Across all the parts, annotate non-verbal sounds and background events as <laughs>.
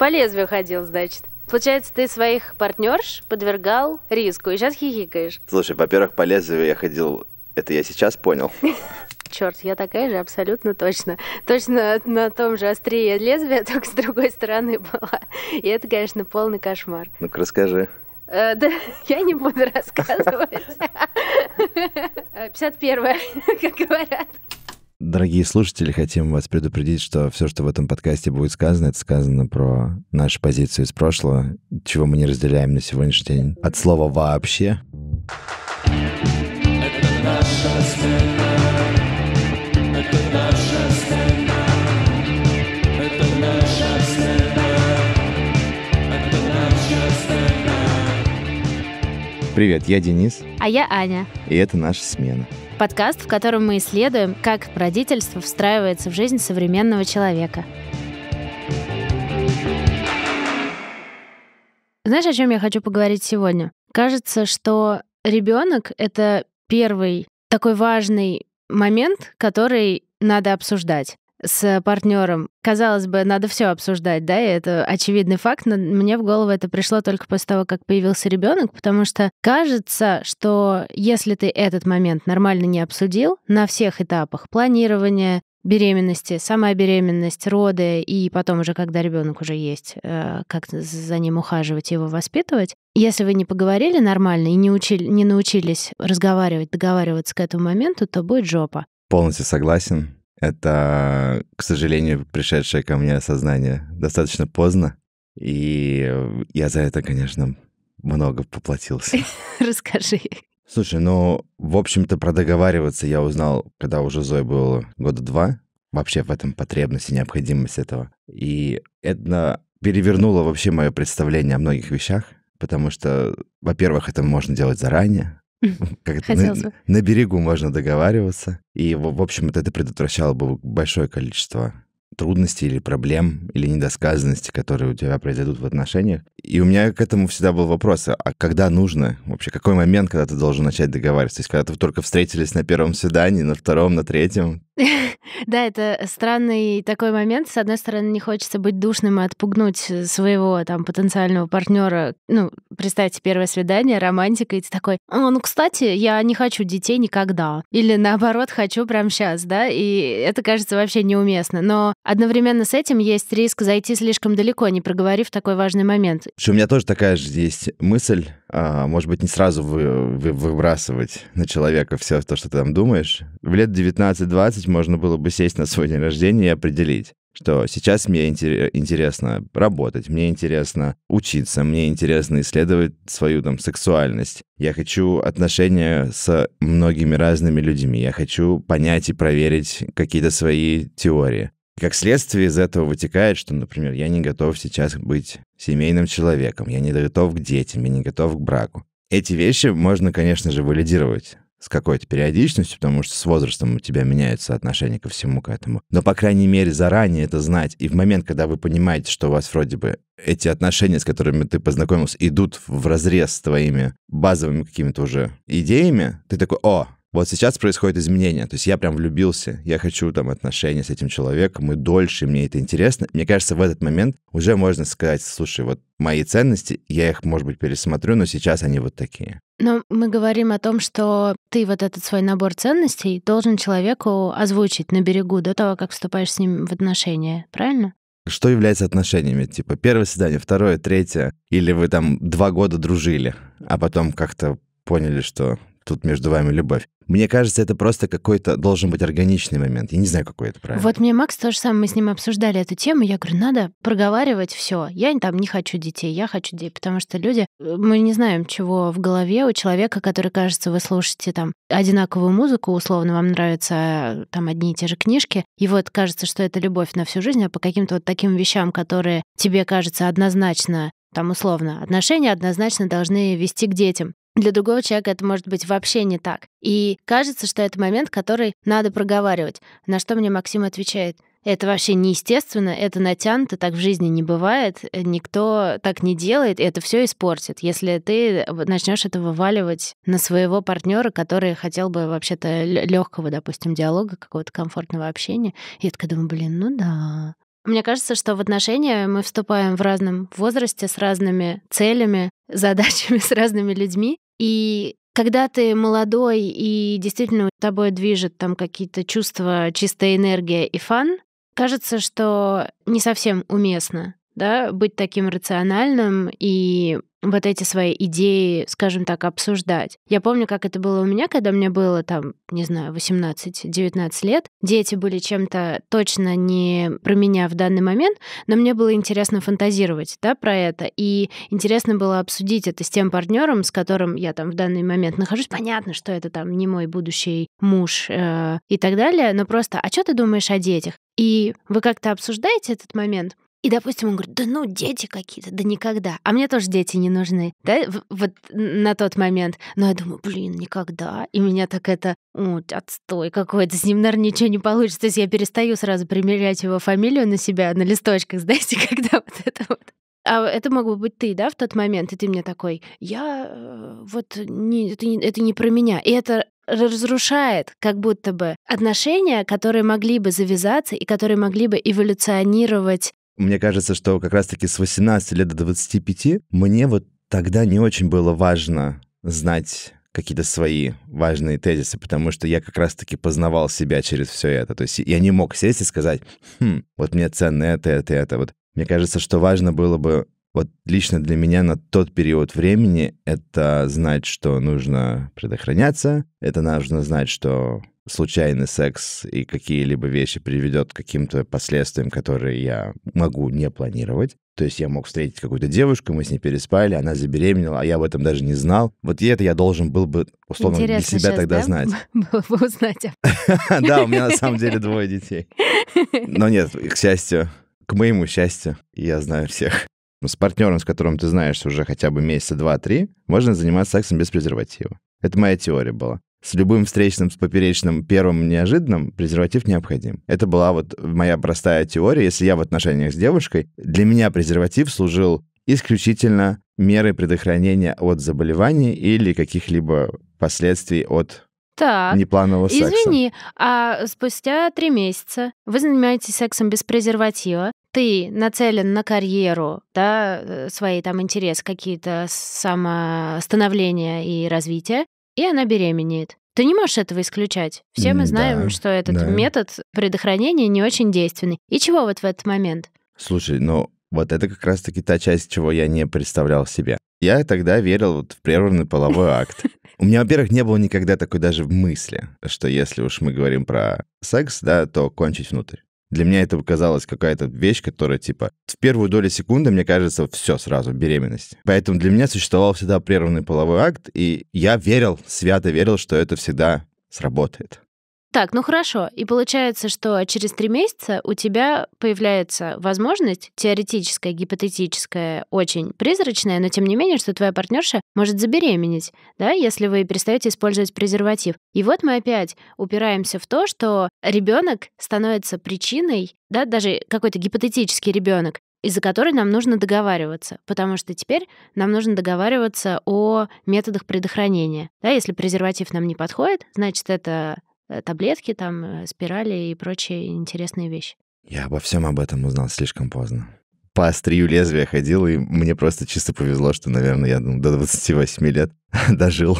по лезвию ходил, значит. Получается, ты своих партнерш подвергал риску и сейчас хихикаешь. Слушай, во-первых, по лезвию я ходил... Это я сейчас понял. <laughs> Черт, я такая же абсолютно точно. Точно на том же острие лезвия, <laughs> только с другой стороны была. И это, конечно, полный кошмар. Ну-ка расскажи. Э, да, <laughs> я не буду рассказывать. 51 как говорят. Дорогие слушатели, хотим вас предупредить, что все, что в этом подкасте будет сказано, это сказано про нашу позицию из прошлого, чего мы не разделяем на сегодняшний день. От слова «вообще». Это наша Привет, я Денис. А я Аня. И это наша смена. Подкаст, в котором мы исследуем, как родительство встраивается в жизнь современного человека. Знаешь, о чем я хочу поговорить сегодня? Кажется, что ребенок — это первый такой важный момент, который надо обсуждать с партнером. Казалось бы, надо все обсуждать, да, и это очевидный факт, но мне в голову это пришло только после того, как появился ребенок, потому что кажется, что если ты этот момент нормально не обсудил на всех этапах планирования, беременности, сама беременность, роды, и потом уже, когда ребенок уже есть, э, как за ним ухаживать, его воспитывать. Если вы не поговорили нормально и не, учили, не научились разговаривать, договариваться к этому моменту, то будет жопа. Полностью согласен. Это, к сожалению, пришедшее ко мне осознание достаточно поздно. И э, я за это, конечно, много поплатился. <laughs> Расскажи. Слушай, ну, в общем-то, про договариваться я узнал, когда уже Зои было года два. Вообще в этом потребность и необходимость этого. И это перевернуло вообще мое представление о многих вещах, потому что, во-первых, это можно делать заранее, <laughs> Как это, на, на берегу можно договариваться. И, в общем, это, это предотвращало бы большое количество трудностей или проблем, или недосказанностей, которые у тебя произойдут в отношениях. И у меня к этому всегда был вопрос, а когда нужно? Вообще, какой момент, когда ты должен начать договариваться? То есть, когда ты только встретились на первом свидании, на втором, на третьем? <laughs> Да, это странный такой момент. С одной стороны, не хочется быть душным и отпугнуть э, своего там потенциального партнера. Ну, представьте, первое свидание, романтика, и ты такой, «А, ну, кстати, я не хочу детей никогда. Или наоборот, хочу прямо сейчас, да? И это кажется вообще неуместно. Но одновременно с этим есть риск зайти слишком далеко, не проговорив такой важный момент. Что У меня тоже такая же есть мысль, а, может быть, не сразу вы, вы, выбрасывать на человека все то, что ты там думаешь. В лет 19-20 можно было бы сесть на свой день рождения и определить, что сейчас мне интересно работать, мне интересно учиться, мне интересно исследовать свою там сексуальность. Я хочу отношения с многими разными людьми, я хочу понять и проверить какие-то свои теории. И как следствие из этого вытекает, что, например, я не готов сейчас быть семейным человеком, я не готов к детям, я не готов к браку. Эти вещи можно, конечно же, валидировать с какой-то периодичностью, потому что с возрастом у тебя меняются отношения ко всему к этому. Но, по крайней мере, заранее это знать. И в момент, когда вы понимаете, что у вас вроде бы эти отношения, с которыми ты познакомился, идут в разрез с твоими базовыми какими-то уже идеями, ты такой, о, вот сейчас происходит изменение. То есть я прям влюбился, я хочу там отношения с этим человеком, мы дольше, мне это интересно. Мне кажется, в этот момент уже можно сказать, слушай, вот мои ценности, я их, может быть, пересмотрю, но сейчас они вот такие. Но мы говорим о том, что ты вот этот свой набор ценностей должен человеку озвучить на берегу до того, как вступаешь с ним в отношения, правильно? Что является отношениями? Типа первое свидание, второе, третье? Или вы там два года дружили, а потом как-то поняли, что тут между вами любовь. Мне кажется, это просто какой-то должен быть органичный момент. Я не знаю, какой это правильно. Вот мне Макс тоже самое, мы с ним обсуждали эту тему. Я говорю, надо проговаривать все. Я там не хочу детей, я хочу детей, потому что люди, э, мы не знаем, чего в голове у человека, который, кажется, вы слушаете там одинаковую музыку, условно, вам нравятся э, там одни и те же книжки, и вот кажется, что это любовь на всю жизнь, а по каким-то вот таким вещам, которые тебе кажется однозначно там условно, отношения однозначно должны вести к детям. Для другого человека это может быть вообще не так. И кажется, что это момент, который надо проговаривать. На что мне Максим отвечает. Это вообще неестественно, это натянуто, так в жизни не бывает, э, никто так не делает, и это все испортит, если ты начнешь это вываливать на своего партнера, который хотел бы вообще-то легкого, допустим, диалога, какого-то комфортного общения. И я такая думаю, блин, ну да, мне кажется, что в отношения мы вступаем в разном возрасте, с разными целями, задачами, <laughs> с разными людьми. И когда ты молодой и действительно тобой движет там какие-то чувства, чистая энергия и фан, кажется, что не совсем уместно да, быть таким рациональным и вот эти свои идеи, скажем так, обсуждать. Я помню, как это было у меня, когда мне было там, не знаю, 18-19 лет. Дети были чем-то точно не про меня в данный момент, но мне было интересно фантазировать да, про это. И интересно было обсудить это с тем партнером, с которым я там в данный момент нахожусь. Понятно, что это там не мой будущий муж э, и так далее, но просто, а что ты думаешь о детях? И вы как-то обсуждаете этот момент, и, допустим, он говорит, да ну, дети какие-то, да никогда. А мне тоже дети не нужны, да, вот на тот момент. Но я думаю, блин, никогда. И меня так это, отстой какой-то, с ним, наверное, ничего не получится. То есть я перестаю сразу примерять его фамилию на себя на листочках, <laughs> знаете, когда вот это вот. А это мог бы быть ты, да, в тот момент, и ты мне такой, я э, вот не, это, не, это не про меня. И это разрушает как будто бы отношения, которые могли бы завязаться и которые могли бы эволюционировать мне кажется, что как раз-таки с 18 лет до 25 мне вот тогда не очень было важно знать какие-то свои важные тезисы, потому что я как раз-таки познавал себя через все это. То есть я не мог сесть и сказать, хм, вот мне ценно это, это, это. Вот мне кажется, что важно было бы вот лично для меня на тот период времени это знать, что нужно предохраняться, это нужно знать, что случайный секс и какие-либо вещи приведет к каким-то последствиям, которые я могу не планировать. То есть я мог встретить какую-то девушку, мы с ней переспали, она забеременела, а я об этом даже не знал. Вот и это я должен был бы, условно, Интересно для себя сейчас, тогда да? знать. <laughs> Было бы узнать. <laughs> Да, у меня на самом деле двое детей. <laughs> Но нет, к счастью, к моему счастью, я знаю всех с партнером, с которым ты знаешь уже хотя бы месяца два-три, можно заниматься сексом без презерватива. Это моя теория была. С любым встречным, с поперечным, первым неожиданным презерватив необходим. Это была вот моя простая теория. Если я в отношениях с девушкой, для меня презерватив служил исключительно меры предохранения от заболеваний или каких-либо последствий от так, непланового секса. Извини, а спустя три месяца вы занимаетесь сексом без презерватива, ты нацелен на карьеру, да, э, свои там интересы какие-то, самостановления и развитие, и она беременеет. Ты не можешь этого исключать. Все мы знаем, да, что этот да. метод предохранения не очень действенный. И чего вот в этот момент? Слушай, ну вот это как раз-таки та часть, чего я не представлял себе. Я тогда верил вот в прерванный половой акт. <laughs> У меня, во-первых, не было никогда такой даже мысли, что если уж мы говорим про секс, да, то кончить внутрь. Для меня это казалось какая-то вещь, которая типа в первую долю секунды, мне кажется, все сразу, беременность. Поэтому для меня существовал всегда прерванный половой акт, и я верил, свято верил, что это всегда сработает. Так, ну хорошо. И получается, что через три месяца у тебя появляется возможность теоретическая, гипотетическая, очень призрачная, но тем не менее, что твоя партнерша может забеременеть, да, если вы перестаете использовать презерватив. И вот мы опять упираемся в то, что ребенок становится причиной, да, даже какой-то гипотетический ребенок, из-за которой нам нужно договариваться, потому что теперь нам нужно договариваться о методах предохранения. Да, если презерватив нам не подходит, значит, это Э, таблетки, там, э, спирали и прочие интересные вещи. Я обо всем об этом узнал слишком поздно. По острию лезвия ходил, и мне просто чисто повезло, что, наверное, я ну, до 28 лет <laughs> дожил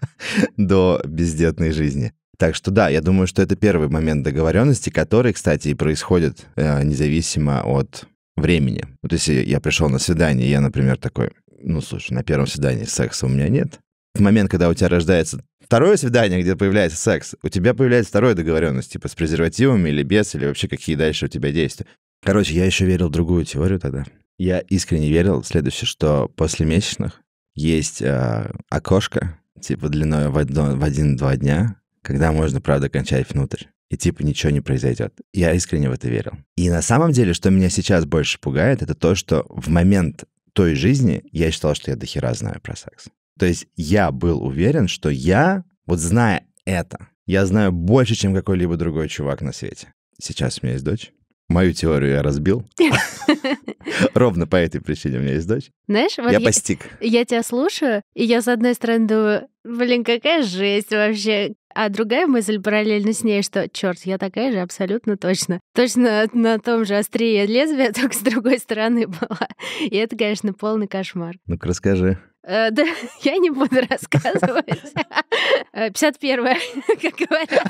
<laughs> до бездетной жизни. Так что да, я думаю, что это первый момент договоренности, который, кстати, и происходит э, независимо от времени. Вот если я пришел на свидание, я, например, такой, ну слушай, на первом свидании секса у меня нет, в момент, когда у тебя рождается второе свидание, где появляется секс, у тебя появляется вторая договоренность, типа с презервативами или без, или вообще какие дальше у тебя действия. Короче, я еще верил в другую теорию тогда. Я искренне верил в следующее, что после месячных есть э, окошко, типа длиной в, в один-два дня, когда можно, правда, кончать внутрь. И типа ничего не произойдет. Я искренне в это верил. И на самом деле, что меня сейчас больше пугает, это то, что в момент той жизни я считал, что я дохера знаю про секс. То есть я был уверен, что я, вот зная это, я знаю больше, чем какой-либо другой чувак на свете. Сейчас у меня есть дочь. Мою теорию я разбил. <laughs> Ровно по этой причине у меня есть дочь. Знаешь, вот я, я постиг. Я тебя слушаю, и я с одной стороны думаю, блин, какая жесть вообще. А другая мысль параллельно с ней, что, черт, я такая же абсолютно точно. Точно на том же острие лезвия, <laughs> только с другой стороны была. И это, конечно, полный кошмар. Ну-ка расскажи. Э, да, <laughs> я не буду рассказывать. 51-е, э, <laughs> как говорят.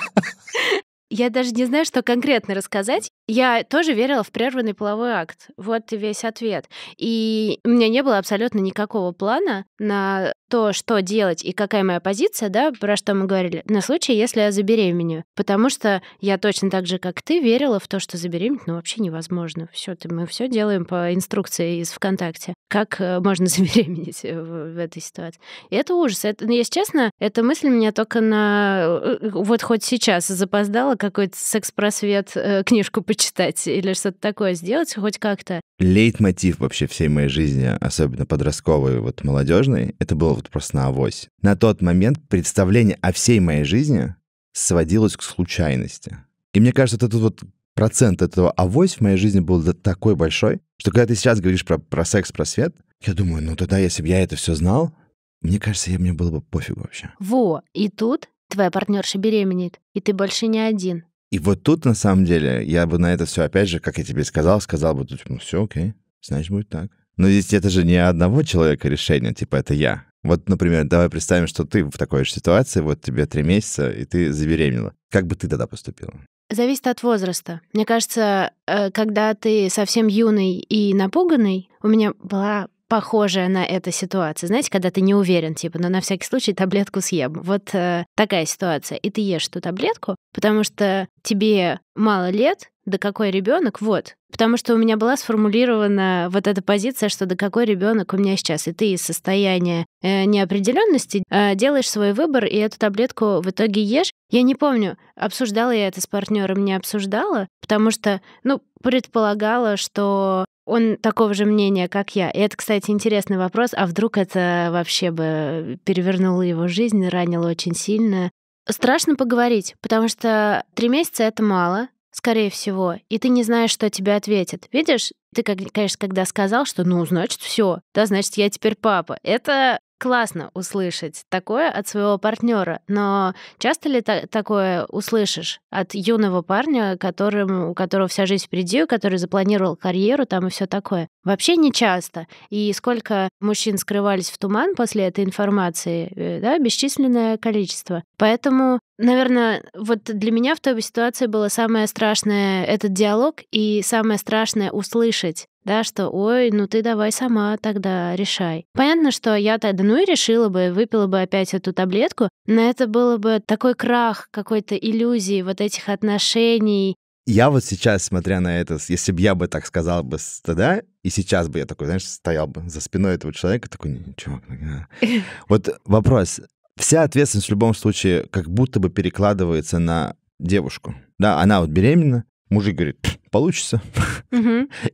Я даже не знаю, что конкретно рассказать. Я тоже верила в прерванный половой акт. Вот и весь ответ. И у меня не было абсолютно никакого плана на то, что делать и какая моя позиция, да, про что мы говорили, на случай, если я забеременею. Потому что я точно так же, как ты, верила в то, что забеременеть, ну, вообще невозможно. Все, мы все делаем по инструкции из ВКонтакте. Как э, можно <laughs> забеременеть э, в, в этой ситуации? И это ужас. Это, ну, если честно, эта мысль меня только на... Э, вот хоть сейчас запоздала какой-то секс-просвет, книжку почитать или что-то такое сделать, хоть как-то. Лейтмотив вообще всей моей жизни, особенно подростковой, вот молодежной, это был вот просто на авось. На тот момент представление о всей моей жизни сводилось к случайности. И мне кажется, вот этот вот процент этого авось в моей жизни был такой большой, что когда ты сейчас говоришь про, про секс, про свет, я думаю, ну тогда, если бы я это все знал, мне кажется, я, мне было бы пофиг вообще. Во, и тут твоя партнерша беременеет, и ты больше не один. И вот тут, на самом деле, я бы на это все, опять же, как я тебе сказал, сказал бы, ну все, окей, значит, будет так. Но здесь это же не одного человека решение, типа это я. Вот, например, давай представим, что ты в такой же ситуации, вот тебе три месяца, и ты забеременела. Как бы ты тогда поступила? Зависит от возраста. Мне кажется, э, когда ты совсем юный и напуганный, у меня была похожая на эту ситуацию, Знаете, когда ты не уверен, типа, но «Ну, на всякий случай таблетку съем. Вот э, такая ситуация. И ты ешь эту таблетку, потому что тебе мало лет, да какой ребенок, вот. Потому что у меня была сформулирована вот эта позиция, что да какой ребенок у меня сейчас. И ты из состояния э, неопределенности э, делаешь свой выбор и эту таблетку в итоге ешь. Я не помню, обсуждала я это с партнером, не обсуждала, потому что, ну, предполагала, что он такого же мнения, как я. И это, кстати, интересный вопрос. А вдруг это вообще бы перевернуло его жизнь, ранило очень сильно? Страшно поговорить, потому что три месяца — это мало, скорее всего, и ты не знаешь, что тебе ответят. Видишь, ты, конечно, когда сказал, что ну, значит, все, да, значит, я теперь папа. Это классно услышать такое от своего партнера, но часто ли та- такое услышишь от юного парня, которым, у которого вся жизнь впереди, который запланировал карьеру там и все такое? Вообще не часто. И сколько мужчин скрывались в туман после этой информации, э, да, бесчисленное количество. Поэтому, наверное, вот для меня в той ситуации было самое страшное этот диалог и самое страшное услышать да, что ой, ну ты давай сама тогда решай. Понятно, что я тогда ну и решила бы, выпила бы опять эту таблетку, но это было бы такой крах какой-то иллюзии вот этих отношений. Я вот сейчас, смотря на это, если бы я бы так сказал бы тогда, и сейчас бы я такой, знаешь, стоял бы за спиной этого человека, такой, чувак, ну <laughs> вот вопрос. Вся ответственность в любом случае как будто бы перекладывается на девушку. Да, она вот беременна, Мужик говорит, получится.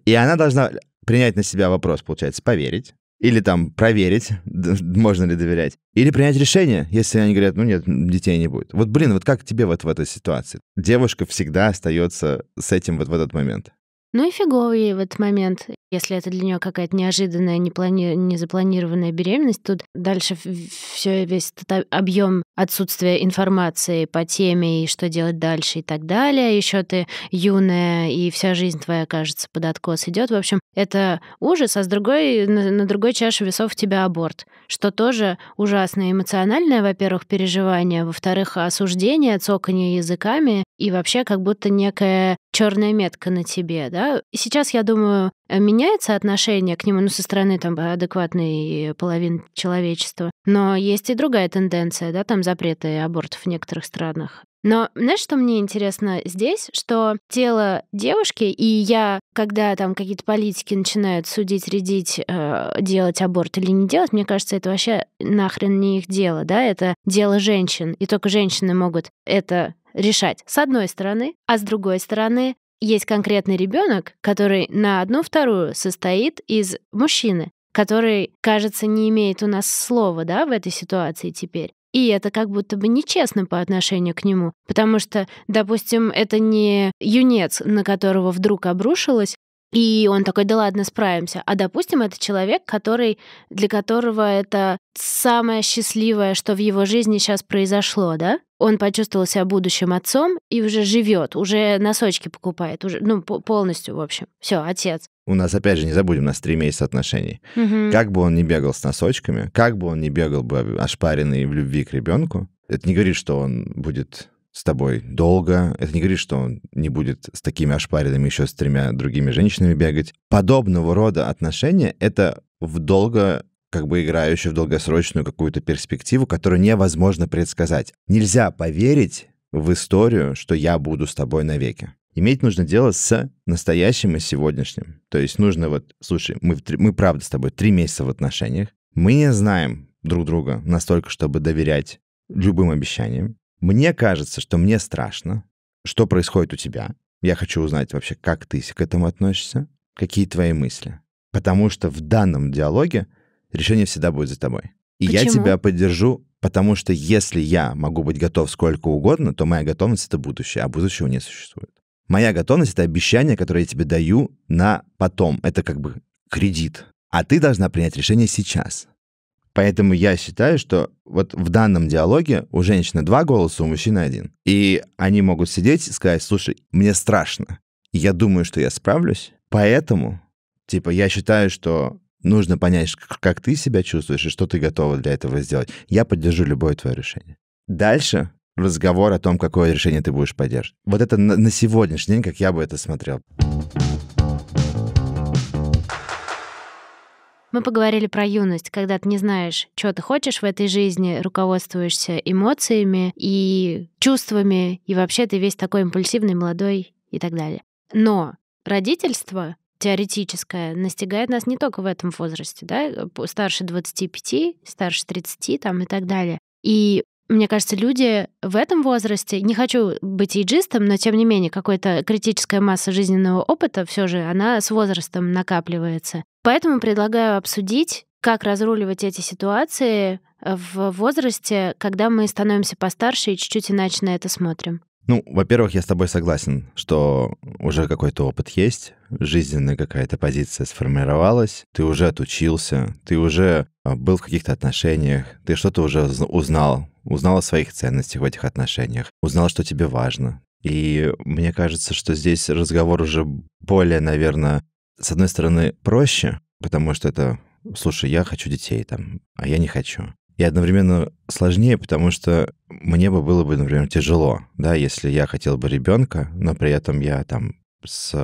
И она должна принять на себя вопрос, получается, поверить. Или там проверить, можно ли доверять. Или принять решение, если они говорят, ну нет, детей не будет. Вот, блин, вот как тебе вот в этой ситуации? Девушка всегда остается с этим вот в этот момент. Ну и фигово ей в этот момент. Если это для нее какая-то неожиданная, неплани... незапланированная беременность, тут дальше все весь этот объем отсутствия информации по теме и что делать дальше и так далее. Еще ты юная, и вся жизнь твоя, кажется, под откос идет. В общем, это ужас, а с другой, на, другой чаше весов тебя аборт, что тоже ужасное эмоциональное, во-первых, переживание, во-вторых, осуждение, цокание языками и вообще как будто некое черная метка на тебе, да? Сейчас, я думаю, э, меняется отношение к нему, ну, со стороны там э, адекватной э, половины человечества. Но есть и другая тенденция, да, там запреты абортов в некоторых странах. Но знаешь, что мне интересно здесь, что тело девушки, и я, когда там какие-то политики начинают судить, редить, э, делать аборт или не делать, мне кажется, это вообще нахрен не их дело, да, это дело женщин, и только женщины могут это решать с одной стороны, а с другой стороны есть конкретный ребенок, который на одну вторую состоит из мужчины, который, кажется, не имеет у нас слова, да, в этой ситуации теперь. И это как будто бы нечестно по отношению к нему, потому что, допустим, это не юнец, на которого вдруг обрушилось, и он такой, да ладно, справимся. А допустим, это человек, который, для которого это самое счастливое, что в его жизни сейчас произошло, да? он почувствовал себя будущим отцом и уже живет, уже носочки покупает, уже, ну, полностью, в общем. Все, отец. У нас, опять же, не забудем, у нас три месяца отношений. Угу. Как бы он ни бегал с носочками, как бы он ни бегал бы ошпаренный в любви к ребенку, это не говорит, что он будет с тобой долго. Это не говорит, что он не будет с такими ошпаренными еще с тремя другими женщинами бегать. Подобного рода отношения — это в долго как бы играющую в долгосрочную какую-то перспективу, которую невозможно предсказать. Нельзя поверить в историю, что я буду с тобой навеки. Иметь нужно дело с настоящим и сегодняшним. То есть нужно вот, слушай, мы, мы правда с тобой три месяца в отношениях, мы не знаем друг друга настолько, чтобы доверять любым обещаниям. Мне кажется, что мне страшно, что происходит у тебя. Я хочу узнать вообще, как ты к этому относишься, какие твои мысли. Потому что в данном диалоге решение всегда будет за тобой. И Почему? я тебя поддержу, потому что если я могу быть готов сколько угодно, то моя готовность — это будущее, а будущего не существует. Моя готовность — это обещание, которое я тебе даю на потом. Это как бы кредит. А ты должна принять решение сейчас. Поэтому я считаю, что вот в данном диалоге у женщины два голоса, у мужчины один. И они могут сидеть и сказать, слушай, мне страшно. Я думаю, что я справлюсь, поэтому, типа, я считаю, что нужно понять, как ты себя чувствуешь и что ты готова для этого сделать. Я поддержу любое твое решение. Дальше разговор о том, какое решение ты будешь поддерживать. Вот это на, на сегодняшний день, как я бы это смотрел. Мы поговорили про юность, когда ты не знаешь, что ты хочешь в этой жизни, руководствуешься эмоциями и чувствами, и вообще ты весь такой импульсивный, молодой и так далее. Но родительство теоретическая настигает нас не только в этом возрасте, да, э, старше 25, старше 30 там, и так далее. И мне кажется, люди в этом возрасте, не хочу быть иджистом, но тем не менее, какая-то критическая масса жизненного опыта все же, она с возрастом накапливается. Поэтому предлагаю обсудить, как разруливать эти ситуации э, в возрасте, когда мы становимся постарше и чуть-чуть иначе на это смотрим. Ну, во-первых, я с тобой согласен, что уже какой-то опыт есть, жизненная какая-то позиция сформировалась, ты уже отучился, ты уже а, был в каких-то отношениях, ты что-то уже узнал, узнал о своих ценностях в этих отношениях, узнал, что тебе важно. И мне кажется, что здесь разговор уже более, наверное, с одной стороны, проще, потому что это, слушай, я хочу детей там, а я не хочу и одновременно сложнее, потому что мне бы было бы, например, тяжело, да, если я хотел бы ребенка, но при этом я там с,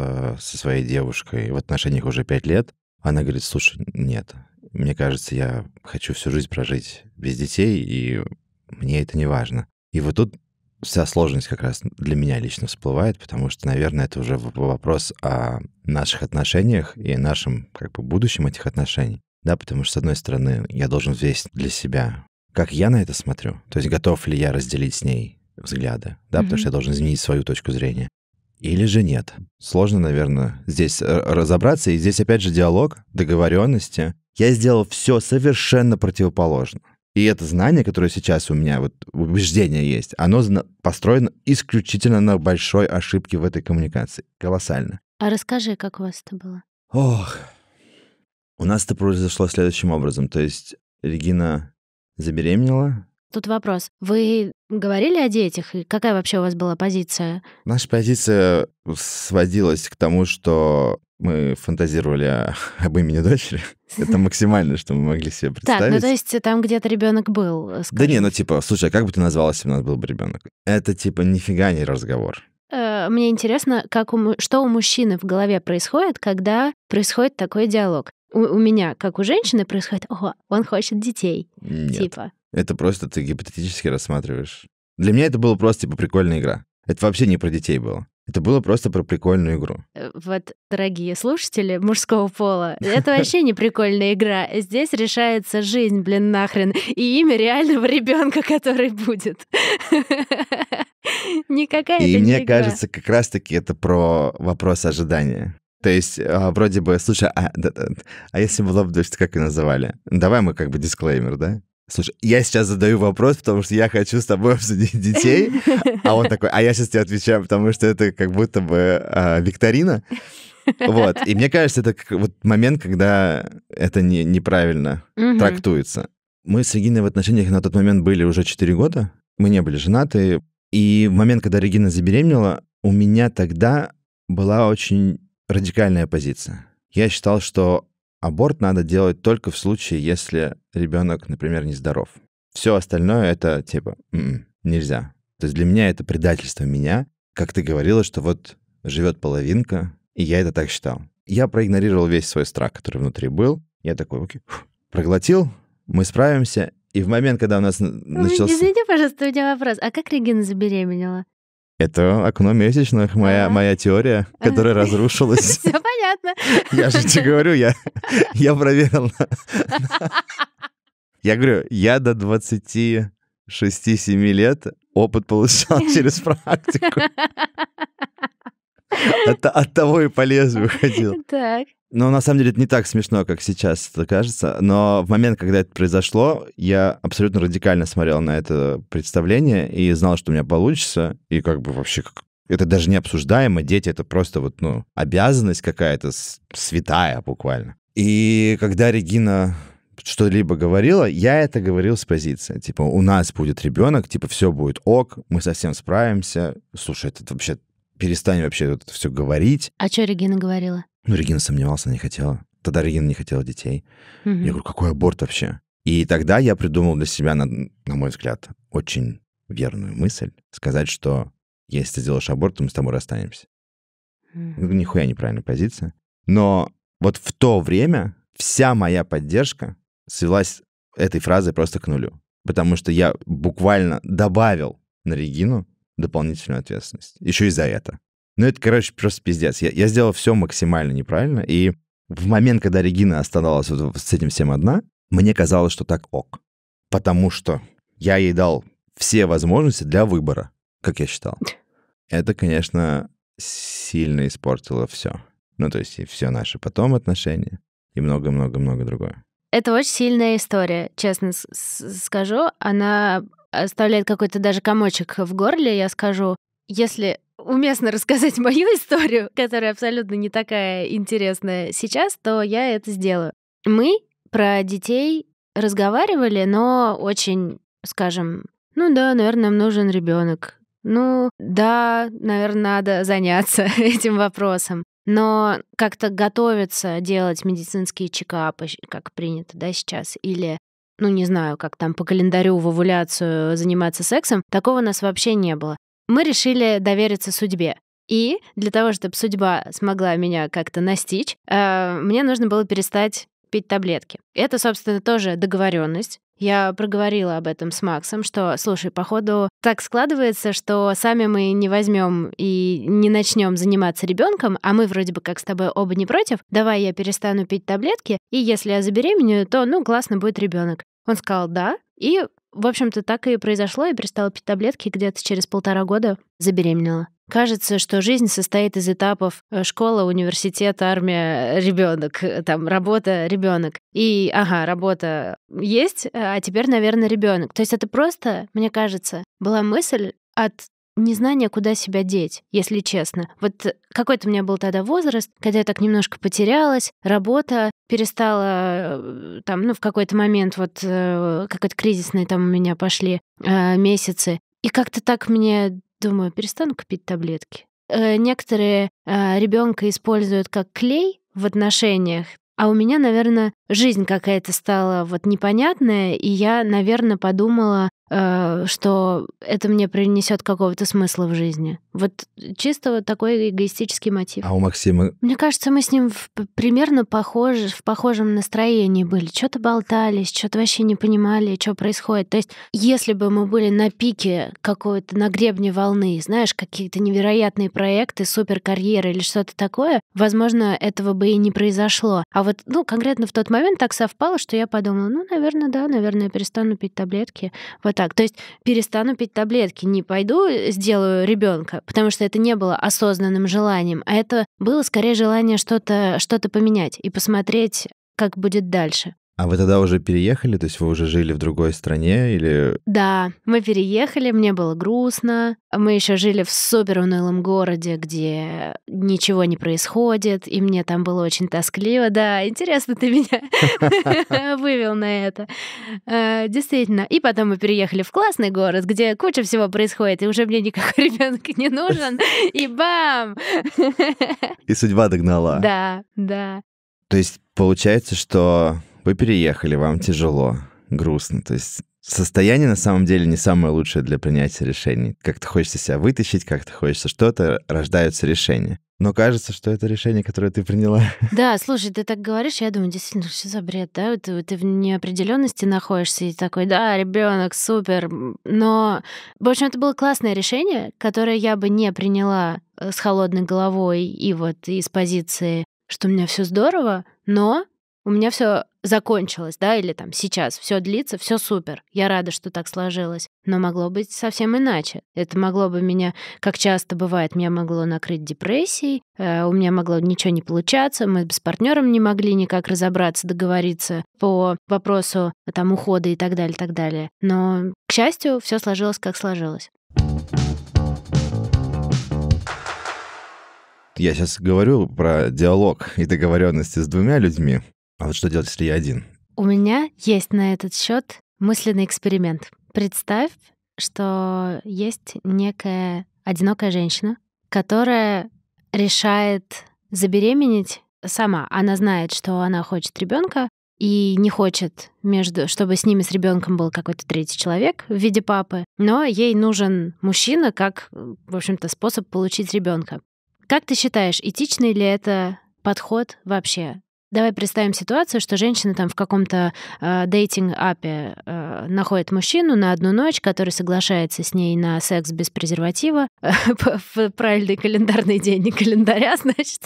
со своей девушкой в отношениях уже пять лет, она говорит, слушай, нет, мне кажется, я хочу всю жизнь прожить без детей, и мне это не важно. И вот тут вся сложность как раз для меня лично всплывает, потому что, наверное, это уже вопрос о наших отношениях и нашем как бы будущем этих отношений да, потому что, с одной стороны, я должен взвесить для себя, как я на это смотрю, то есть готов ли я разделить с ней взгляды, да, mm-hmm. потому что я должен изменить свою точку зрения. Или же нет. Сложно, наверное, здесь э, разобраться. И здесь опять же диалог, договоренности. Я сделал все совершенно противоположно. И это знание, которое сейчас у меня, вот убеждение есть, оно построено исключительно на большой ошибке в этой коммуникации. Колоссально. А расскажи, как у вас это было? Ох, у нас это произошло следующим образом. То есть Регина забеременела. Тут вопрос. Вы говорили о детях? И какая вообще у вас была позиция? Наша позиция сводилась к тому, что мы фантазировали об имени дочери. <laughs> Это максимально, что мы могли себе представить. Так, ну то есть там где-то ребенок был. Скажем. Э, да не, ну типа, слушай, а как бы ты назвалась, если у нас был бы ребенок? Это типа нифига не разговор. Э, мне интересно, как у, что у мужчины в голове происходит, когда происходит такой диалог у, у меня, как у женщины, происходит, о, он хочет детей. Нет. Типа. Это просто ты гипотетически рассматриваешь. Для меня это было просто типа прикольная игра. Это вообще не про детей было. Это было просто про прикольную игру. Э, вот, дорогие слушатели мужского пола, это вообще не прикольная игра. Здесь решается жизнь, блин, нахрен. И имя реального ребенка, который будет. <laughs> Никакая И мне кажется, как раз-таки это про вопрос ожидания. То есть, а, вроде бы, слушай, а, да, да, а если бы Love Dust, как и называли? Давай мы как бы дисклеймер, да? Слушай, я сейчас задаю вопрос, потому что я хочу с тобой <laughs> обсудить детей, а он такой, а я сейчас тебе отвечаю, потому что это как будто бы а, викторина. Вот, и мне кажется, это как, вот момент, когда это не, неправильно угу. трактуется. Мы с Региной в отношениях на тот момент были уже 4 года, мы не были женаты, и в момент, когда Регина забеременела, у меня тогда была очень радикальная позиция. Я считал, что аборт надо делать только в случае, если ребенок, например, нездоров. Все остальное это типа «М-м, нельзя. То есть для меня это предательство меня, как ты говорила, что вот живет половинка, и я это так считал. Я проигнорировал весь свой страх, который внутри был. Я такой, окей, фу, проглотил, мы справимся. И в момент, когда у нас ну, начался... Извините, пожалуйста, у меня вопрос. А как Регина забеременела? Это окно месячных, моя, а -а -а. моя теория, которая <laughs> разрушилась. Все понятно. Я же тебе говорю, я, <laughs> я проверил. Я говорю, я до 26-7 лет опыт получал <laughs> через практику. <laughs> От, от того и по выходил. <laughs> Так. Но ну, на самом деле это не так смешно, как сейчас это кажется. Но в момент, когда это произошло, я абсолютно радикально смотрел на это представление и знал, что у меня получится. И как бы вообще как... это даже не обсуждаемо. Дети — это просто вот, ну, обязанность какая-то святая буквально. И когда Регина что-либо говорила, я это говорил с позиции. Типа, у нас будет ребенок, типа, все будет ок, мы совсем справимся. Слушай, это вообще перестань вообще вот все говорить. А что Регина говорила? Ну, Регина сомневалась, она не хотела. Тогда Регина не хотела детей. Угу. Я говорю, какой аборт вообще? И тогда я придумал для себя, на, на мой взгляд, очень верную мысль сказать, что если ты сделаешь аборт, то мы с тобой расстанемся. Угу. Нихуя неправильная позиция. Но вот в то время вся моя поддержка свелась этой фразой просто к нулю. Потому что я буквально добавил на Регину дополнительную ответственность. Еще и за это. Ну, это, короче, просто пиздец. Я, я сделал все максимально неправильно. И в момент, когда Регина оставалась вот с этим всем одна, мне казалось, что так ок. Потому что я ей дал все возможности для выбора, как я считал. Это, конечно, сильно испортило все. Ну, то есть и все наши потом отношения, и много-много-много другое. Это очень сильная история, честно скажу. Она оставляет какой-то даже комочек в горле, я скажу, если уместно <laughs> рассказать мою историю, которая абсолютно не такая интересная сейчас, то я это сделаю. Мы про детей разговаривали, но очень, скажем, ну да, наверное, нам нужен ребенок. Ну да, наверное, надо заняться <laughs> этим вопросом. Но как-то готовиться делать медицинские чекапы, как принято, да, сейчас, или ну не знаю, как там по календарю в овуляцию заниматься сексом, такого у нас вообще не было. Мы решили довериться судьбе. И для того, чтобы судьба смогла меня как-то настичь, э, мне нужно было перестать пить таблетки. Это, собственно, тоже договоренность. Я проговорила об этом с Максом, что, слушай, походу так складывается, что сами мы не возьмем и не начнем заниматься ребенком, а мы вроде бы как с тобой оба не против. Давай я перестану пить таблетки, и если я забеременею, то, ну, классно будет ребенок. Он сказал «да», и в общем-то, так и произошло. Я перестала пить таблетки где-то через полтора года забеременела. Кажется, что жизнь состоит из этапов э, школа, университет, армия, э, ребенок, э, там работа, ребенок. И ага, работа есть, а теперь, наверное, ребенок. То есть это просто, мне кажется, была мысль от незнание, куда себя деть, если честно. Вот какой-то у меня был тогда возраст, когда я так немножко потерялась, работа перестала там, ну, в какой-то момент вот какой-то кризисные там у меня пошли э, месяцы. И как-то так мне, думаю, перестану купить таблетки. Э, некоторые э, ребенка используют как клей в отношениях, а у меня, наверное, жизнь какая-то стала вот непонятная, и я, наверное, подумала, э, что это мне принесет какого-то смысла в жизни. Вот чисто вот такой эгоистический мотив. А у Максима? Мне кажется, мы с ним в, примерно похожи, в похожем настроении были. Что-то болтались, что-то вообще не понимали, что происходит. То есть, если бы мы были на пике какого-то, на гребне волны, знаешь, какие-то невероятные проекты, суперкарьеры или что-то такое, возможно, этого бы и не произошло. А вот, ну, конкретно в тот момент так совпало, что я подумала, ну, наверное, да, наверное, перестану пить таблетки. Вот так. То есть перестану пить таблетки, не пойду э, сделаю ребенка, потому что это не было осознанным желанием, а это было скорее желание что-то что, -то, поменять и посмотреть, как будет дальше. А вы тогда уже переехали, то есть вы уже жили в другой стране или... Да, мы переехали, мне было грустно. Мы еще жили в супер унылом городе, где ничего не происходит, и мне там было очень тоскливо. Да, интересно ты меня <laughs> вывел на это. Э, действительно. И потом мы переехали в классный город, где куча всего происходит, и уже мне никакой <laughs> ребенок не нужен. И бам! И судьба догнала. Да, да. То есть получается, что вы переехали, вам тяжело, грустно. То есть состояние на самом деле не самое лучшее для принятия решений. Как-то хочется себя вытащить, как-то хочется что-то, рождаются решения. Но кажется, что это решение, которое ты приняла. <laughs> Да, слушай, ты так говоришь, я думаю, действительно, что за бред, да? Ты, ты в неопределенности находишься и такой, да, ребенок, супер. Но, в общем, это было классное решение, которое я бы не приняла э, с холодной головой и вот из позиции, что у меня все здорово, но у меня все закончилось, да, или там сейчас все длится, все супер. Я рада, что так сложилось. Но могло быть совсем иначе. Это могло бы меня, как часто бывает, меня могло накрыть депрессией, э, у меня могло ничего не получаться, мы с партнером не могли никак разобраться, договориться по вопросу э, там ухода и так далее, так далее. Но, к счастью, все сложилось, как сложилось. Я сейчас говорю про диалог и договоренности с двумя людьми, а вот что делать, если я один? У меня есть на этот счет мысленный эксперимент. Представь, что есть некая одинокая женщина, которая решает забеременеть сама. Она знает, что она хочет ребенка и не хочет, между, чтобы с ними с ребенком был какой-то третий человек в виде папы, но ей нужен мужчина как, в общем-то, способ получить ребенка. Как ты считаешь, этичный ли это подход вообще? Давай представим ситуацию, что женщина там в каком-то э, дейтинг-апе э, находит мужчину на одну ночь, который соглашается с ней на секс без презерватива <laughs> в правильный календарный день, не календаря, <laughs> значит.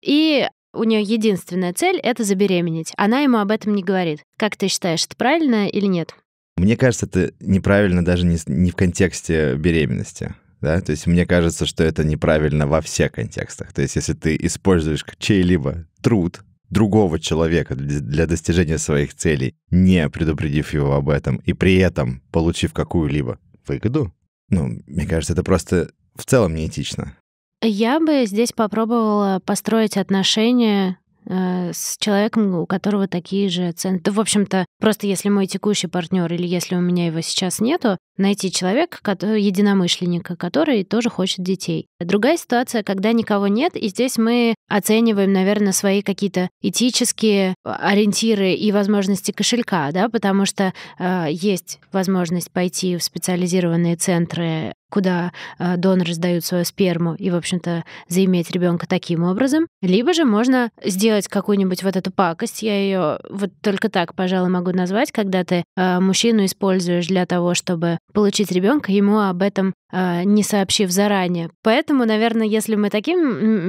И у нее единственная цель — это забеременеть. Она ему об этом не говорит. Как ты считаешь, это правильно или нет? Мне кажется, это неправильно даже не, не в контексте беременности да? То есть мне кажется, что это неправильно во всех контекстах. То есть если ты используешь чей-либо труд другого человека для достижения своих целей, не предупредив его об этом, и при этом получив какую-либо выгоду, ну, мне кажется, это просто в целом неэтично. Я бы здесь попробовала построить отношения Э, с человеком, у которого такие же цены. Да, в общем-то, просто если мой текущий партнер или если у меня его сейчас нету, найти человека, который, единомышленника, который тоже хочет детей. Другая ситуация, когда никого нет, и здесь мы оцениваем, наверное, свои какие-то этические а, ориентиры и возможности кошелька, да, потому что э, есть возможность пойти в специализированные центры куда э, доноры сдают свою сперму и, в общем-то, заиметь ребенка таким образом. Либо же можно сделать какую-нибудь вот эту пакость, я ее вот только так, пожалуй, могу назвать, когда ты э, мужчину используешь для того, чтобы получить ребенка, ему об этом э, не сообщив заранее. Поэтому, наверное, если мы таким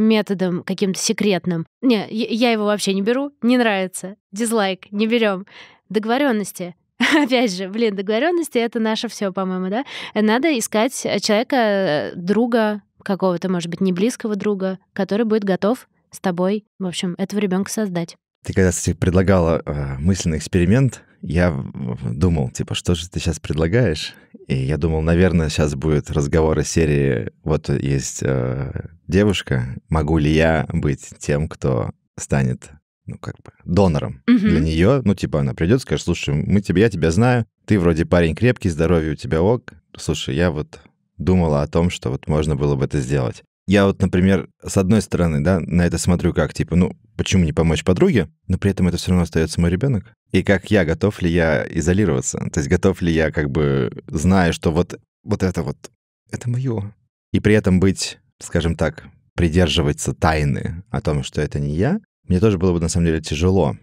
методом каким-то секретным, не, я его вообще не беру, не нравится, дизлайк, не берем договоренности <laughs> опять же, блин, договоренности это наше все, по-моему, да? Надо искать э, человека, э, друга какого-то, может быть, не близкого друга, который будет готов с тобой, в общем, этого ребенка создать. Ты когда, кстати, предлагала э, мысленный эксперимент, я думал, типа, что же ты сейчас предлагаешь? И я думал, наверное, сейчас будет разговор из серии «Вот есть э, девушка, могу ли я быть тем, кто станет ну, как бы, донором угу. для нее. Ну, типа, она придет, скажет, слушай, мы тебе, я тебя знаю, ты вроде парень крепкий, здоровье у тебя ок. Слушай, я вот думала о том, что вот можно было бы это сделать. Я вот, например, с одной стороны, да, на это смотрю как, типа, ну, почему не помочь подруге, но при этом это все равно остается мой ребенок. И как я, готов ли я изолироваться? То есть готов ли я, как бы, зная, что вот, вот это вот, это мое. И при этом быть, скажем так, придерживаться тайны о том, что это не я, мне тоже было бы на самом деле тяжело.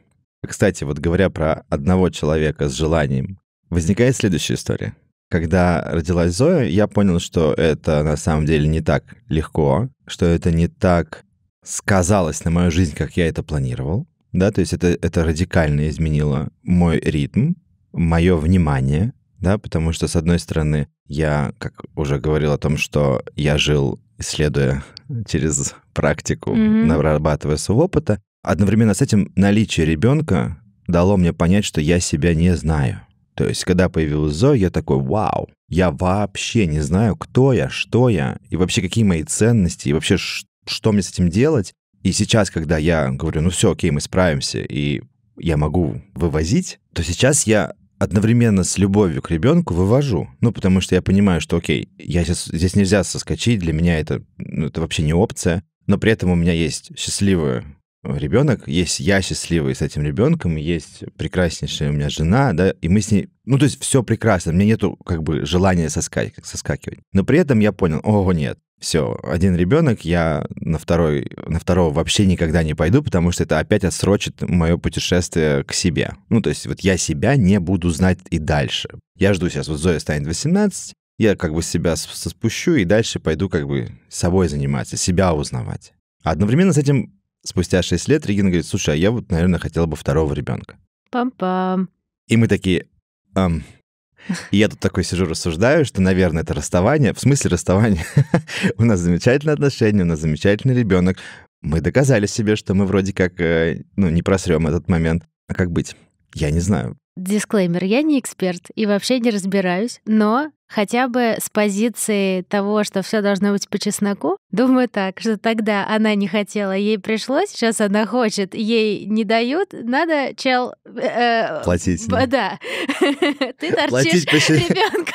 Кстати, вот говоря про одного человека с желанием, возникает следующая история. Когда родилась Зоя, я понял, что это на самом деле не так легко, что это не так сказалось на мою жизнь, как я это планировал. Да, то есть это, это радикально изменило мой ритм, мое внимание, да, потому что, с одной стороны, я, как уже говорил о том, что я жил, исследуя через практику, mm-hmm. нарабатывая своего опыта, Одновременно с этим наличие ребенка дало мне понять, что я себя не знаю. То есть, когда появилась Зоя, я такой, вау, я вообще не знаю, кто я, что я, и вообще какие мои ценности, и вообще что мне с этим делать. И сейчас, когда я говорю, ну все, окей, мы справимся, и я могу вывозить, то сейчас я одновременно с любовью к ребенку вывожу. Ну, потому что я понимаю, что, окей, я сейчас, здесь нельзя соскочить, для меня это, ну, это вообще не опция. Но при этом у меня есть счастливая ребенок, есть я счастливый с этим ребенком, есть прекраснейшая у меня жена, да, и мы с ней, ну, то есть все прекрасно, мне нету как бы желания соскакивать соскакивать. Но при этом я понял, ого, нет, все, один ребенок, я на второй, на второго вообще никогда не пойду, потому что это опять отсрочит мое путешествие к себе. Ну, то есть вот я себя не буду знать и дальше. Я жду сейчас, вот Зоя станет 18, я как бы себя спущу и дальше пойду как бы собой заниматься, себя узнавать. А одновременно с этим спустя 6 лет Регина говорит, слушай, а я вот, наверное, хотела бы второго ребенка. Пам-пам. И мы такие, эм, и я тут такой сижу, рассуждаю, что, наверное, это расставание. В смысле расставание? <laughs> у нас замечательные отношения, у нас замечательный ребенок. Мы доказали себе, что мы вроде как, э, ну, не просрем этот момент. А как быть? Я не знаю. Дисклеймер, я не эксперт и вообще не разбираюсь, но хотя бы с позиции того, что все должно быть по чесноку, думаю так, что тогда она не хотела, ей пришлось, сейчас она хочет, ей не дают, надо чел... Э, э Платить. Б, да. <laughs> Ты торчишь ребенка.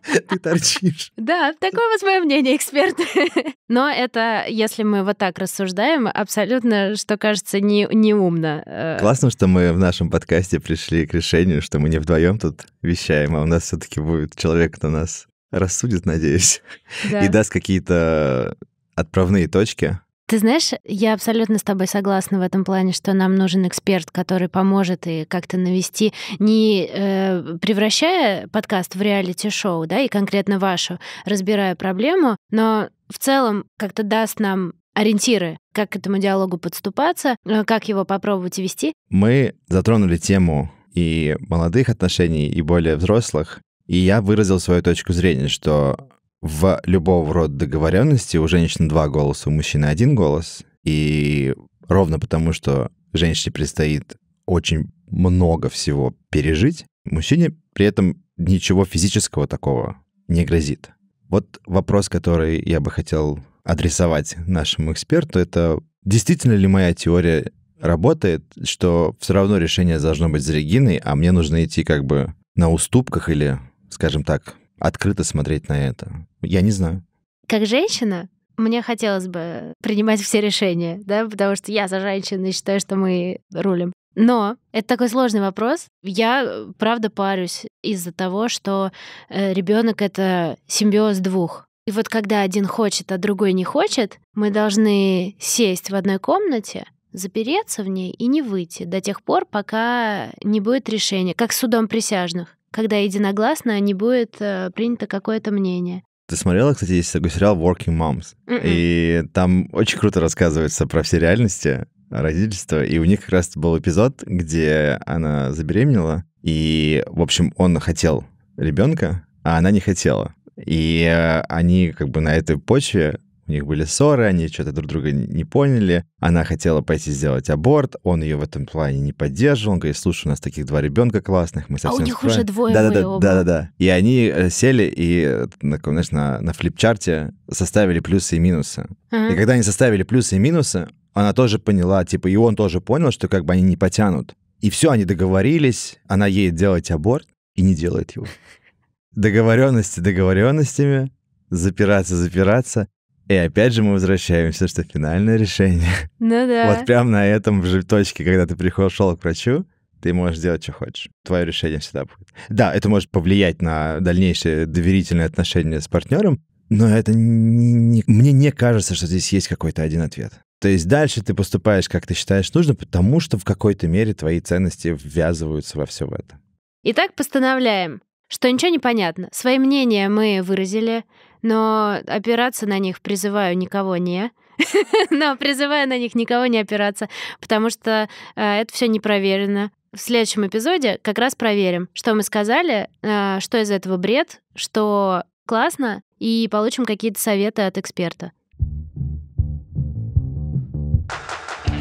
<laughs> Ты торчишь. Да, такое вот мое мнение, эксперт. <laughs> Но это, если мы вот так рассуждаем, абсолютно, что кажется, не, неумно. Э. Классно, что мы в нашем подкасте пришли к решению, что мы не вдвоем тут вещаем, а у нас все-таки будет человек на нас рассудит, надеюсь, <laughs> да. и даст какие-то отправные точки. Ты знаешь, я абсолютно с тобой согласна в этом плане, что нам нужен эксперт, который поможет и как-то навести, не э, превращая подкаст в реалити-шоу, да, и конкретно вашу, разбирая проблему, но в целом как-то даст нам ориентиры, как к этому диалогу подступаться, э, как его попробовать вести. Мы затронули тему и молодых отношений, и более взрослых. И я выразил свою точку зрения, что в любого рода договоренности у женщины два голоса, у мужчины один голос. И ровно потому, что женщине предстоит очень много всего пережить, мужчине при этом ничего физического такого не грозит. Вот вопрос, который я бы хотел адресовать нашему эксперту, это действительно ли моя теория работает, что все равно решение должно быть за Региной, а мне нужно идти как бы на уступках или, скажем так, открыто смотреть на это. Я не знаю. Как женщина, мне хотелось бы принимать все решения, да, потому что я за женщин и считаю, что мы рулим. Но это такой сложный вопрос. Я, правда, парюсь из-за того, что э, ребенок это симбиоз двух. И вот когда один хочет, а другой не хочет, мы должны сесть в одной комнате запереться в ней и не выйти до тех пор, пока не будет решения, как с судом присяжных, когда единогласно не будет э, принято какое-то мнение. Ты смотрела, кстати, есть такой сериал Working Moms, Mm-mm. М-м. и там очень круто рассказывается про все реальности родительства, и у них как раз был эпизод, где она забеременела, и, в общем, он хотел ребенка, а она не хотела. И э, они как бы на этой почве у них были ссоры, они что-то друг друга не поняли. Она хотела пойти сделать аборт, он ее в этом плане не поддерживал. Он говорит, слушай, у нас таких два ребенка классных, мы совсем А у них справим. уже двое да, да, да, да, да. И они э, сели и, знаешь, на, на флипчарте составили плюсы и минусы. Ага. И когда они составили плюсы и минусы, она тоже поняла, типа, и он тоже понял, что как бы они не потянут. И все, они договорились, она едет делать аборт и не делает его. <laughs> Договоренности договоренностями, запираться, запираться. И опять же мы возвращаемся, что финальное решение. Ну да. Вот прям на этом же точке, когда ты пришел к врачу, ты можешь делать, что хочешь. Твое решение всегда будет. Да, это может повлиять на дальнейшие доверительные отношения с партнером, но это не, не, мне не кажется, что здесь есть какой-то один ответ. То есть дальше ты поступаешь, как ты считаешь нужно, потому что в какой-то мере твои ценности ввязываются во все это. Итак, постановляем, что ничего не понятно. Свои мнения мы выразили, но опираться на них призываю никого не. <laughs> Но призываю на них никого не опираться, потому что э, это все не проверено. В следующем эпизоде как раз проверим, что мы сказали, э, что из этого бред, что классно, и получим какие-то советы от эксперта.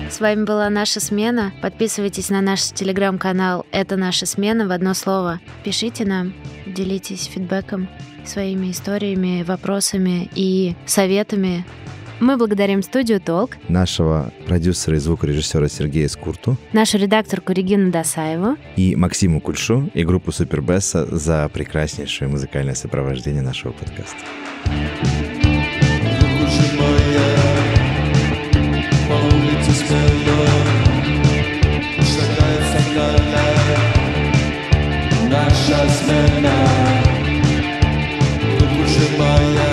С вами была «Наша смена». Подписывайтесь на наш телеграм-канал «Это наша смена» в одно слово. Пишите нам, делитесь фидбэком своими историями, вопросами и советами. Мы благодарим студию «Толк», нашего продюсера и звукорежиссера Сергея Скурту, нашу редакторку Регину Досаеву и Максиму Кульшу и группу «Супербесса» за прекраснейшее музыкальное сопровождение нашего подкаста. Наша смена to my